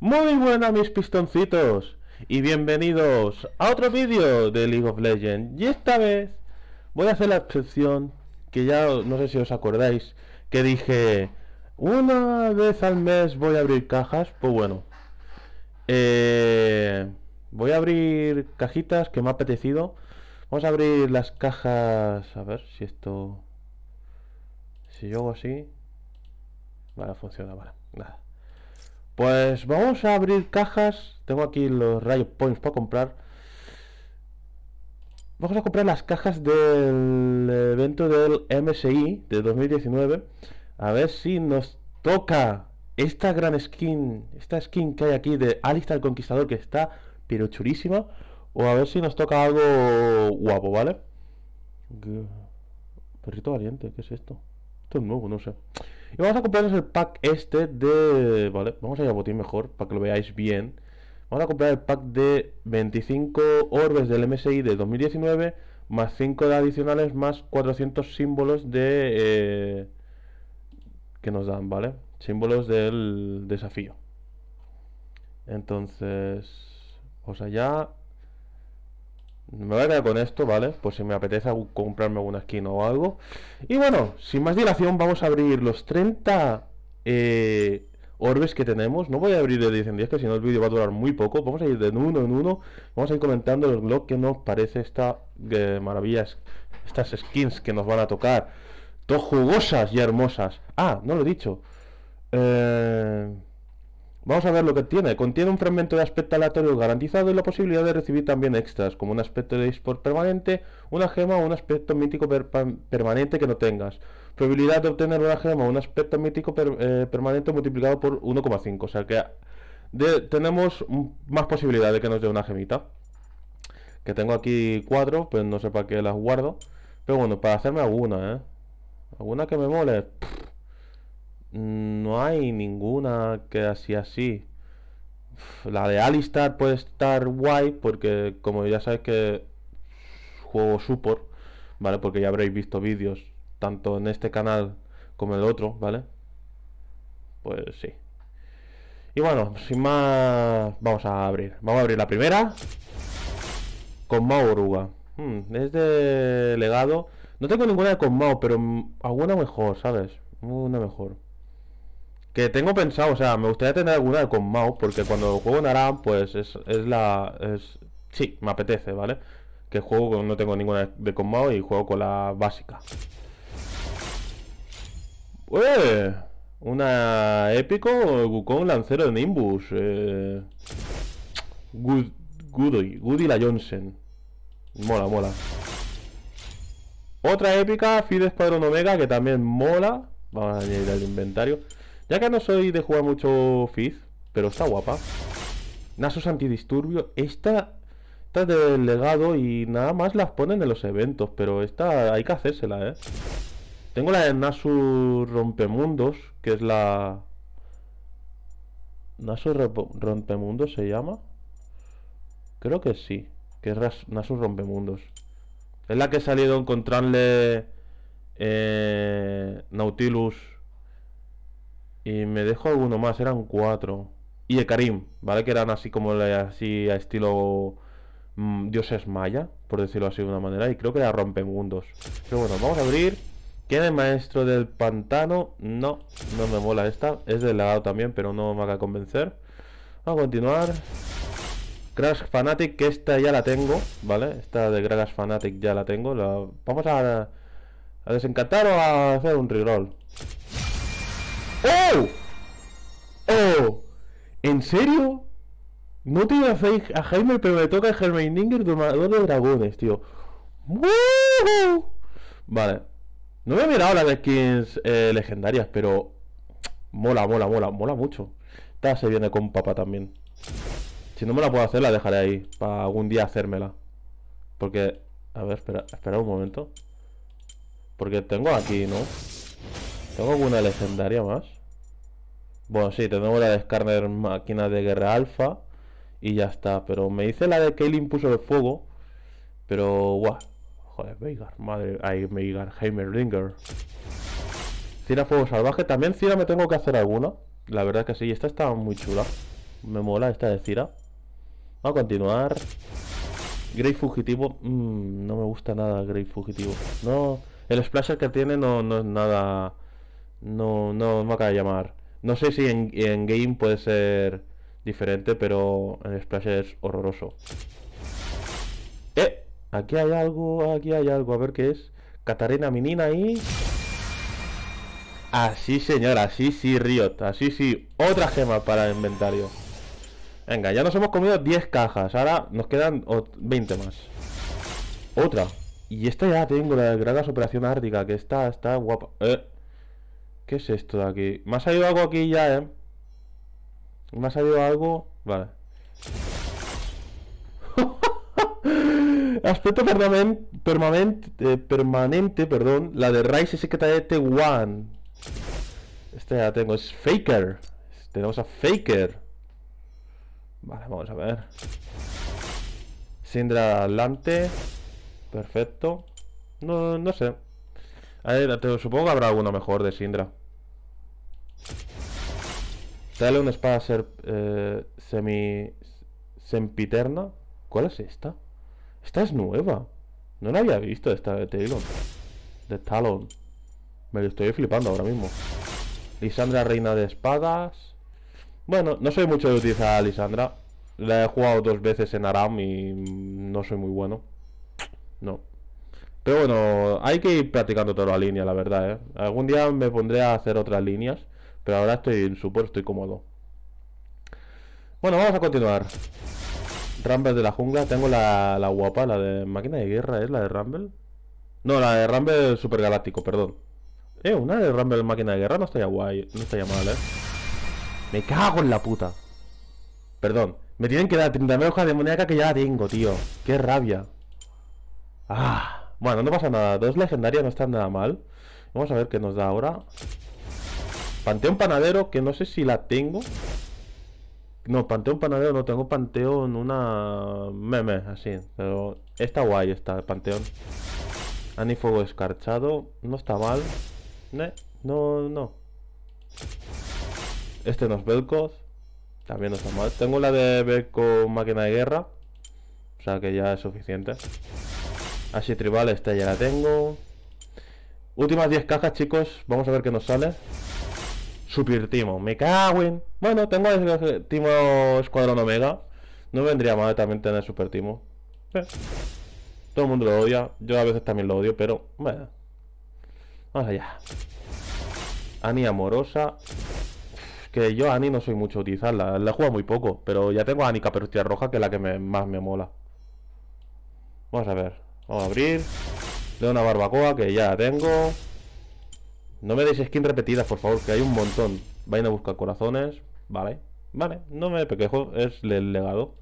Muy buenas mis pistoncitos y bienvenidos a otro vídeo de League of Legends Y esta vez voy a hacer la excepción que ya no sé si os acordáis Que dije una vez al mes voy a abrir cajas Pues bueno eh, Voy a abrir cajitas que me ha apetecido Vamos a abrir las cajas A ver si esto Si yo hago así Vale, funciona, vale, nada pues vamos a abrir cajas. Tengo aquí los rayos Points para comprar. Vamos a comprar las cajas del evento del MSI de 2019. A ver si nos toca esta gran skin, esta skin que hay aquí de Alistar Conquistador que está pero churísima. O a ver si nos toca algo guapo, ¿vale? Perrito valiente, ¿qué es esto? Esto es nuevo, no sé. Y vamos a comprarnos el pack este de... Vale, vamos a ir a botín mejor para que lo veáis bien. Vamos a comprar el pack de 25 orbes del MSI de 2019 más 5 de adicionales más 400 símbolos de... Eh, que nos dan, ¿vale? Símbolos del desafío. Entonces, Os allá. Me voy a quedar con esto, ¿vale? Por si me apetece comprarme alguna skin o algo. Y bueno, sin más dilación, vamos a abrir los 30 eh, orbes que tenemos. No voy a abrir de 10 en 10, que si no el vídeo va a durar muy poco. Vamos a ir de uno en uno. Vamos a ir comentando lo que nos parece esta eh, maravilla estas skins que nos van a tocar. Dos jugosas y hermosas. Ah, no lo he dicho. Eh... Vamos a ver lo que tiene. Contiene un fragmento de aspecto aleatorio garantizado y la posibilidad de recibir también extras, como un aspecto de export permanente, una gema o un aspecto mítico permanente que no tengas. Probabilidad de obtener una gema o un aspecto mítico eh, permanente multiplicado por 1,5. O sea que tenemos más posibilidad de que nos dé una gemita. Que tengo aquí cuatro, pero pues no sé para qué las guardo. Pero bueno, para hacerme alguna, ¿eh? Alguna que me mole no hay ninguna que así así. La de Alistar puede estar guay porque como ya sabéis que juego super ¿vale? Porque ya habréis visto vídeos tanto en este canal como en el otro, ¿vale? Pues sí. Y bueno, sin más, vamos a abrir. Vamos a abrir la primera con Mao Oruga. Hmm, es de legado. No tengo ninguna de con Mao, pero alguna mejor, ¿sabes? Una mejor. Que tengo pensado, o sea, me gustaría tener alguna de Mao, porque cuando juego en Aram, pues es, es la. Es, sí, me apetece, ¿vale? Que juego, no tengo ninguna de con y juego con la básica. ¡Eh! Una épico Wukong lancero de Nimbus. Eh, Good, Goody, Goody la Johnson. Mola, mola. Otra épica, Fides padrón Omega, que también mola. Vamos a añadir al inventario. Ya que no soy de jugar mucho Fizz, pero está guapa. Nasus antidisturbio. Esta, esta del legado y nada más las ponen en los eventos, pero esta hay que hacérsela, ¿eh? Tengo la de Nasus Rompemundos, que es la... Nasus Rompemundos se llama. Creo que sí, que es Nasus Rompemundos. Es la que he salido a encontrarle eh, Nautilus y me dejo alguno más, eran cuatro. Y de Karim, ¿vale? Que eran así como así a estilo mmm, dioses maya, por decirlo así de una manera. Y creo que era mundos Pero bueno, vamos a abrir. ¿Quién es maestro del pantano? No, no me mola esta. Es del lado también, pero no me va a convencer. Vamos a continuar. Crash Fanatic, que esta ya la tengo, ¿vale? Esta de Gragas Fanatic ya la tengo. Vamos a, a desencantar o a hacer un reroll. ¡Oh! ¡Oh! ¿En serio? No tiene a, a Jaime, pero me toca Ninger domador de dragones, tío. Vale. No me he mirado las skins eh, legendarias, pero... Mola, mola, mola, mola mucho. Esta se viene con papa también. Si no me la puedo hacer, la dejaré ahí. Para algún día hacérmela. Porque... A ver, espera, espera un momento. Porque tengo aquí, ¿no? ¿Tengo alguna legendaria más? Bueno, sí, tenemos la de Skarner Máquina de Guerra Alfa y ya está. Pero me dice la de Kaelin puso de fuego. Pero, guau. Joder, Veigar, madre. Ay, Veigar, Heimerdinger. Cira Fuego Salvaje. También Cira me tengo que hacer alguna. La verdad que sí. Esta está muy chula. Me mola esta de Cira. Vamos a continuar. Grey Fugitivo. Mm, no me gusta nada Grey Fugitivo. No. El splasher que tiene no, no es nada no, no me acaba de llamar. No sé si en, game puede ser diferente, pero en Splash es horroroso. ¡Eh! Aquí hay algo, aquí hay algo. A ver qué es. Catarina Minina y... Así señora, así sí Riot, así sí. Otra gema para el inventario. Venga, ya nos hemos comido 10 cajas. Ahora nos quedan 20 más. Otra. Y esta ya tengo, la de Operación Ártica, que está, está guapa. Eh. ¿Qué es esto de aquí? Me ha salido algo aquí ya, ¿eh? Me ha salido algo... Vale. Aspecto permanente, eh, permanente, perdón. La de Rice es este One. Esta ya tengo. Es Faker. Tenemos a Faker. Vale, vamos a ver. Sindra adelante. Perfecto. No, no sé. A ver, te, supongo que habrá alguna mejor de Sindra. Dale una espada ser, eh, semi... sempiterna. ¿Cuál es esta? Esta es nueva. No la había visto esta de Talon. De Talon. Me lo estoy flipando ahora mismo. Lisandra, reina de espadas. Bueno, no soy mucho de utilizar a Lisandra. La he jugado dos veces en Aram y no soy muy bueno. No. Pero bueno, hay que ir practicando toda la línea, la verdad, ¿eh? Algún día me pondré a hacer otras líneas, pero ahora estoy en super, estoy cómodo. Bueno, vamos a continuar. Rumble de la jungla, tengo la, guapa, la de máquina de guerra, ¿es la de Rumble? No, la de Rumble galáctico, perdón. Eh, una de Rumble máquina de guerra no estaría guay, no estaría mal, ¿eh? Me cago en la puta. Perdón, me tienen que dar 30.000 hojas moneda que ya la tengo, tío. Qué rabia. Ah. Bueno, no pasa nada. Dos legendarias no están nada mal. Vamos a ver qué nos da ahora. Panteón Panadero, que no sé si la tengo. No, Panteón Panadero no tengo Panteón, una meme, así. Pero está guay esta, Panteón. Anifuego escarchado, no está mal. No, no, no. Este nos También no está mal. Tengo la de con Máquina de Guerra. O sea que ya es suficiente. Así tribal, esta ya la tengo. Últimas 10 cajas, chicos. Vamos a ver qué nos sale. Super Timo, me cago en... Bueno, tengo el Timo Escuadrón Omega. No vendría mal también tener Super Timo. Eh. Todo el mundo lo odia. Yo a veces también lo odio, pero bueno. Vamos allá. Ani amorosa. Que yo Ani no soy mucho utilizarla. La juego muy poco, pero ya tengo a Ani Caperustia Roja, que es la que más me mola. Vamos a ver. Vamos a abrir. Le una barbacoa que ya tengo. No me deis skins repetidas, por favor, que hay un montón. Vayan a buscar corazones. Vale, vale, no me pequejo, es el legado.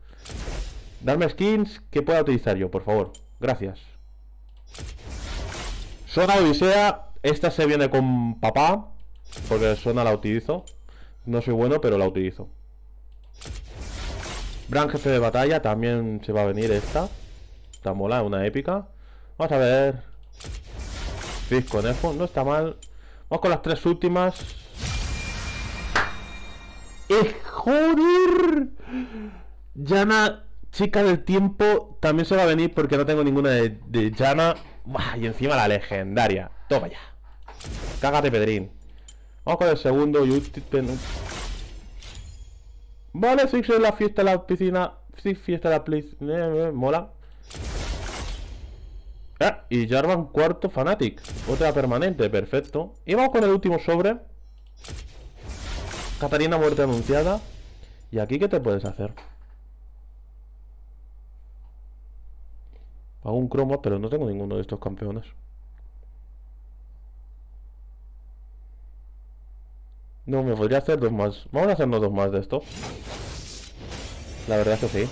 Darme skins que pueda utilizar yo, por favor. Gracias. Sona Odisea. Esta se viene con papá. Porque zona la utilizo. No soy bueno, pero la utilizo. Gran jefe de batalla. También se va a venir esta mola, una épica. Vamos a ver. Fizz con no está mal. Vamos con las tres últimas. ¡Es joder! Yana, chica del tiempo, también se va a venir porque no tengo ninguna de, de y encima la legendaria. Toma ya. Cágate, Pedrín. Vamos con el segundo Vale, si la fiesta de la piscina. Si fiesta de la piscina. Eh, eh, mola. Ah, y Jarvan cuarto Fanatic. Otra permanente, perfecto. Y vamos con el último sobre. Catarina muerte anunciada. ¿Y aquí qué te puedes hacer? Hago un cromo, pero no tengo ninguno de estos campeones. No, me podría hacer dos más. Vamos a hacernos dos más de esto. La verdad es que sí.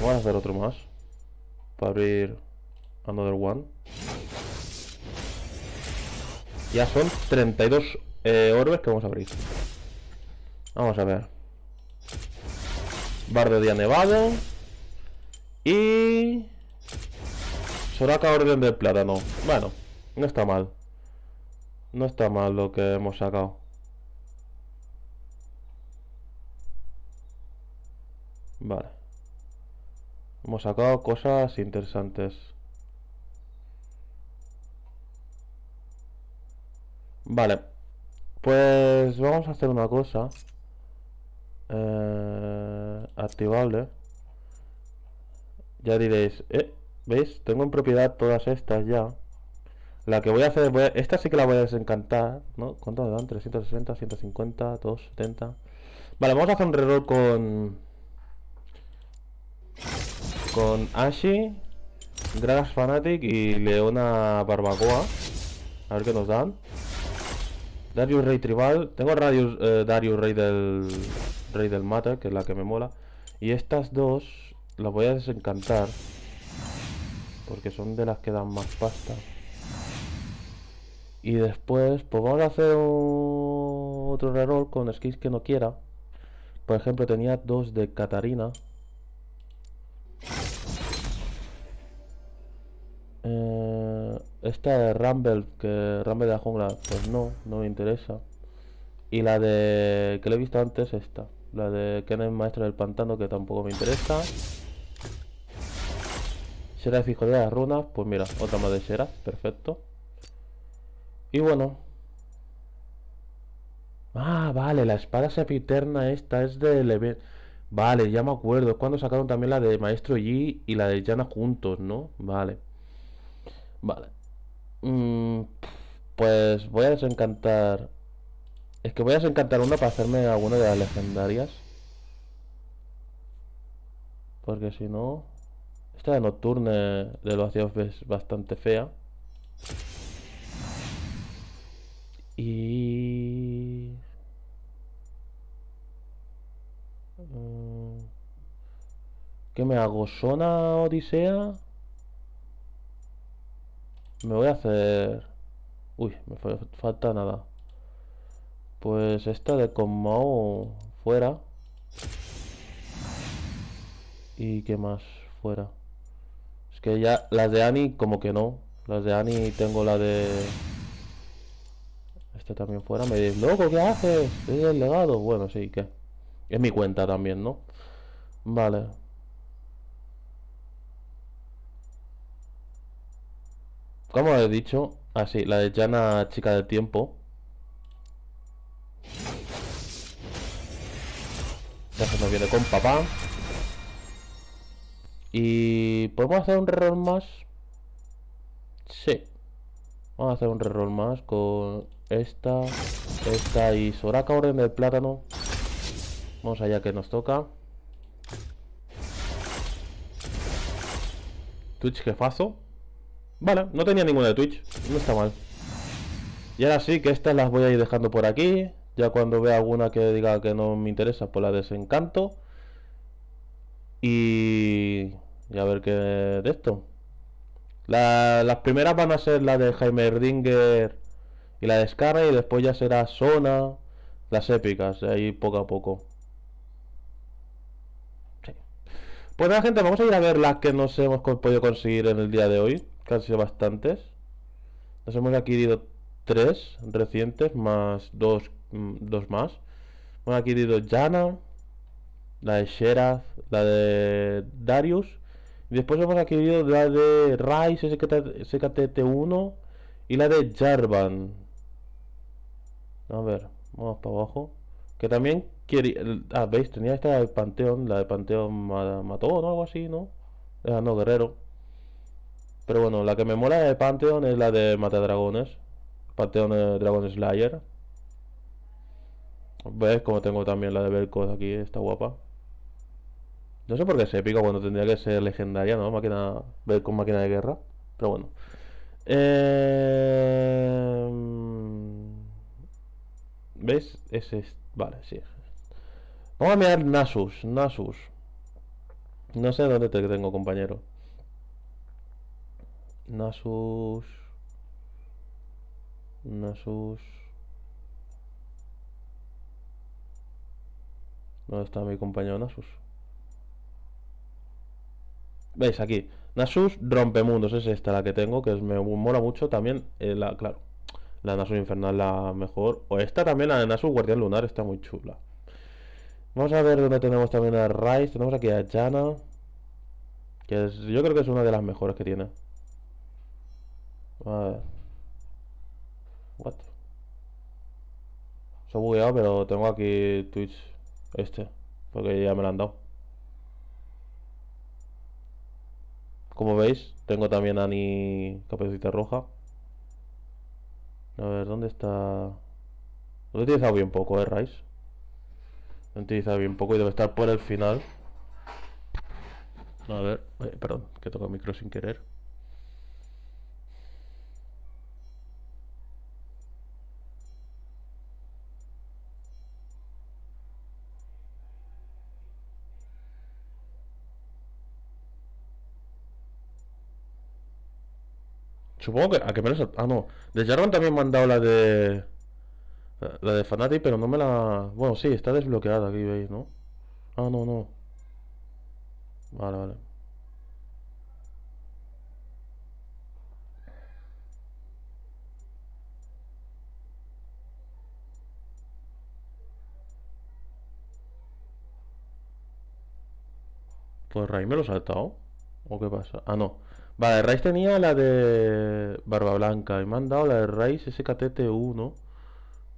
Vamos a hacer otro más para abrir another one. Ya son 32 eh, orbes que vamos a abrir. Vamos a ver. Bar de día nevado. Y... Soraka Orden del Plátano. Bueno, no está mal. No está mal lo que hemos sacado. Vale. Hemos sacado cosas interesantes. Vale. Pues vamos a hacer una cosa. Eh, activable. Ya diréis, eh, ¿veis? Tengo en propiedad todas estas ya. La que voy a hacer, esta sí que la voy a desencantar, ¿no? ¿Cuánto me dan? 360, 150, 270. Vale, vamos a hacer un reroll con con Ashi, Gragas Fanatic y Leona Barbacoa. A ver qué nos dan. Darius Rey Tribal. Tengo Radius, eh, Darius Rey del, Rey del Mata, que es la que me mola. Y estas dos las voy a desencantar. Porque son de las que dan más pasta. Y después, pues vamos a hacer otro reroll con skins que no quiera. Por ejemplo, tenía dos de Katarina. Eh, esta de Rumble, que Rumble de la jungla, pues no, no me interesa. Y la de que le he visto antes, esta. La de Ken es maestro del pantano, que tampoco me interesa. Será fijo de las runas, pues mira, otra más de perfecto. Y bueno. Ah, vale, la espada sepiterna esta es de Leven. Vale, ya me acuerdo. Es cuando sacaron también la de Maestro Yi y la de Yana juntos, ¿no? Vale. Vale. Mm, pues voy a desencantar... Es que voy a desencantar una para hacerme alguna de las legendarias. Porque si no... Esta de Nocturne de los dioses es bastante fea. Y... Mm, ¿Qué me hago? ¿Zona Odisea? Me voy a hacer... Uy, me falta nada. Pues esta de Conmao fuera. ¿Y qué más fuera? Es que ya las de Ani como que no. Las de Ani tengo la de... esta también fuera. Me dices, loco, ¿qué haces? Es el legado. Bueno, sí, que... Es mi cuenta también, ¿no? Vale. Como he dicho? así, ah, la de Jana, chica del tiempo. Ya se nos viene con papá. Y... ¿Podemos hacer un reroll más? Sí. Vamos a hacer un reroll más con esta, esta y Soraka Orden del Plátano. Vamos allá que nos toca. Twitch jefazo. Vale, no tenía ninguna de Twitch. No está mal. Y ahora sí, que estas las voy a ir dejando por aquí. Ya cuando vea alguna que diga que no me interesa, pues la desencanto. Y... Y a ver qué de esto. las primeras van a ser la de Jaime Ringer y la de Scarra y después ya será Zona, las épicas, ahí poco a poco. Pues nada gente, vamos a ir a ver las que nos hemos podido conseguir en el día de hoy. Casi bastantes. Nos hemos adquirido tres recientes, más dos, mm, más. Hemos adquirido Jana la de Sheraf, la de Darius. Y después hemos adquirido la de Rice SKTT1 y la de Jarvan. A ver, vamos para abajo. Que también quería. Ah, veis, tenía esta de Panteón. La de Panteón mató, o Algo así, ¿no? Ah, no, Guerrero. Pero bueno, la que me mola de Pantheon es la de Matadragones. Pantheon eh, Dragon Slayer. ¿Ves? Como tengo también la de Belkos aquí, está guapa. No sé por qué es épica cuando tendría que ser legendaria, ¿no? Máquina. con máquina de guerra. Pero bueno. Eh, ¿Ves? Es, Vale, sí. Vamos a mirar Nasus. Nasus. No sé dónde te tengo, compañero. Nasus. Nasus. ¿Dónde está mi compañero Nasus? ¿Veis aquí? Nasus mundos es esta la que tengo, que me mola mucho también. Eh, la, claro, la Nasus Infernal la mejor. O esta también, la de Nasus Guardián Lunar, está muy chula. Vamos a ver dónde tenemos también a Rice. Tenemos aquí a Jana. Que yo creo que es una de las mejores que tiene. A ver. What? Se ha bugueado, pero tengo aquí Twitch este. Porque ya me lo han dado. Como veis, tengo también a Ani Capacita Roja. A ver, ¿dónde está...? Lo he utilizado bien poco, ¿eh, Rice? Lo he utilizado bien poco y debe estar por el final. A ver... Eh, perdón, que toco el micro sin querer. Supongo que. ¿A que Ah, no. De Jarvan también me han dado la de. La de Fanati, pero no me la. Bueno, sí, está desbloqueada aquí, veis, ¿no? Ah, no, no. Vale, vale. Pues Raí me lo ha saltado. ¿O qué pasa? Ah, no. Vale, raíz tenía la de Barba Blanca y me han dado la de raíz SKTT1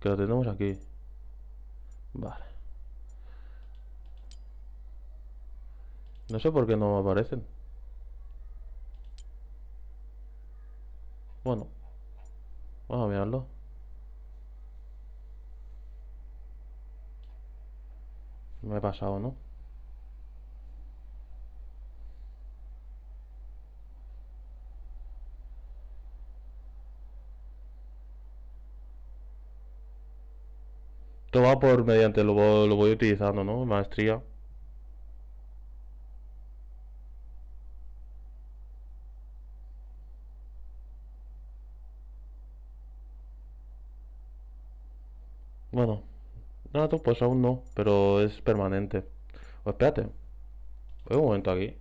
que la tenemos aquí. Vale. No sé por qué no aparecen. Bueno, vamos a mirarlo. Me he pasado, ¿no? va por mediante, lo voy, utilizando, ¿no? Maestría. Bueno, nada, pues aún no, pero es permanente. O pues espérate. Voy un momento aquí.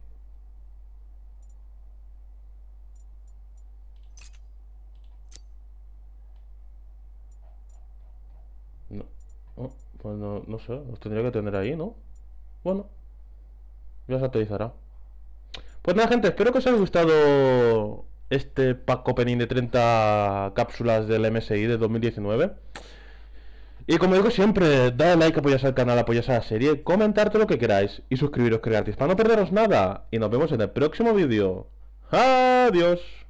Oh, pues no, sé, los tendría que tener ahí, ¿no? Bueno, ya se actualizará. Pues nada, gente, espero que os haya gustado este pack opening de 30 cápsulas del MSI de 2019. Y como digo siempre, dale like, apoyas al canal, apoyas a la serie, todo lo que queráis y suscribiros que gratis para no perderos nada. Y nos vemos en el próximo vídeo. Adiós.